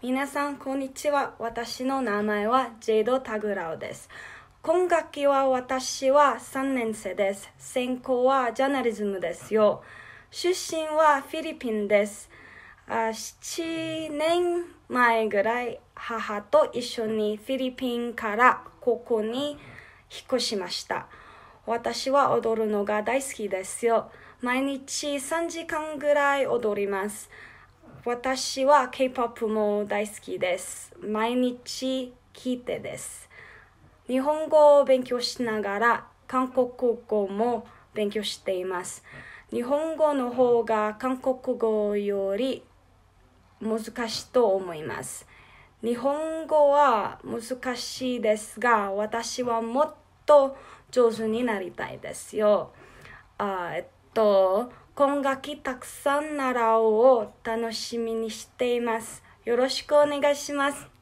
皆さん、こんにちは。私の名前はジェイド・タグラウです。今学期は私は3年生です。専攻はジャーナリズムですよ。出身はフィリピンです。あ7年前ぐらい母と一緒にフィリピンからここに引っ越しました。私は踊るのが大好きですよ。毎日3時間ぐらい踊ります。私は K-POP も大好きです。毎日聞いてです。日本語を勉強しながら韓国語も勉強しています。日本語の方が韓国語より難しいと思います。日本語は難しいですが、私はもっと上手になりたいですよ。あえっと今楽器たくさん習おうを楽しみにしています。よろしくお願いします。